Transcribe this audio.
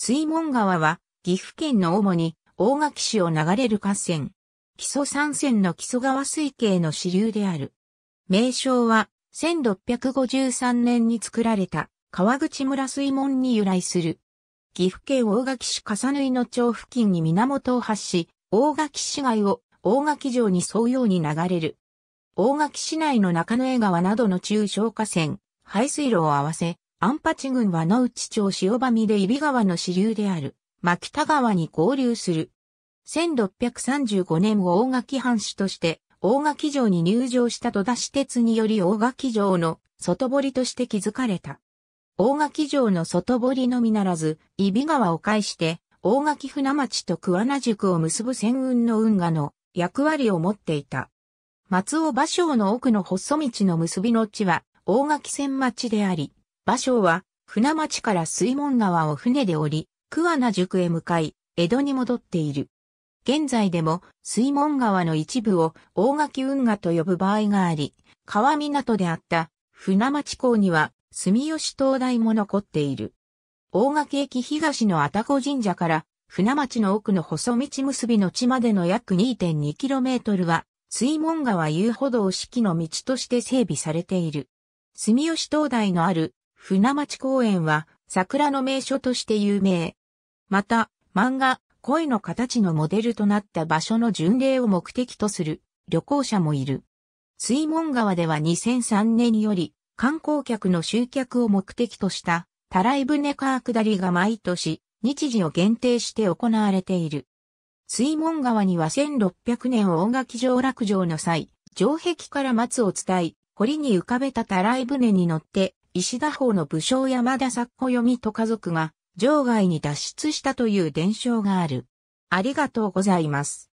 水門川は、岐阜県の主に大垣市を流れる河川。木曽三川の木曽川水系の支流である。名称は、1653年に作られた川口村水門に由来する。岐阜県大垣市笠縫の町付近に源を発し、大垣市街を大垣城に沿うように流れる。大垣市内の中野江川などの中小河川、排水路を合わせ、安八郡は野内町塩場見で揖斐川の支流である、牧田川に合流する。1635年を大垣藩主として、大垣城に入城した戸田私鉄により大垣城の外堀として築かれた。大垣城の外堀のみならず、揖斐川を介して、大垣船町と桑名宿を結ぶ船運の運河の役割を持っていた。松尾芭蕉の奥の細道の結びの地は、大垣船町であり、場所は、船町から水門川を船で降り、桑名塾へ向かい、江戸に戻っている。現在でも水門川の一部を大垣運河と呼ぶ場合があり、川港であった船町港には住吉灯台も残っている。大垣駅東の愛宕神社から船町の奥の細道結びの地までの約 2.2km は水門川遊歩道式の道として整備されている。住吉灯台のある船町公園は桜の名所として有名。また、漫画、恋の形のモデルとなった場所の巡礼を目的とする旅行者もいる。水門川では2003年より観光客の集客を目的としたたらい船川下りが毎年日時を限定して行われている。水門川には1600年大垣城落城の際、城壁から松を伝い、堀に浮かべたたらい船に乗って石田法の武将山田作子読みと家族が、場外に脱出したという伝承がある。ありがとうございます。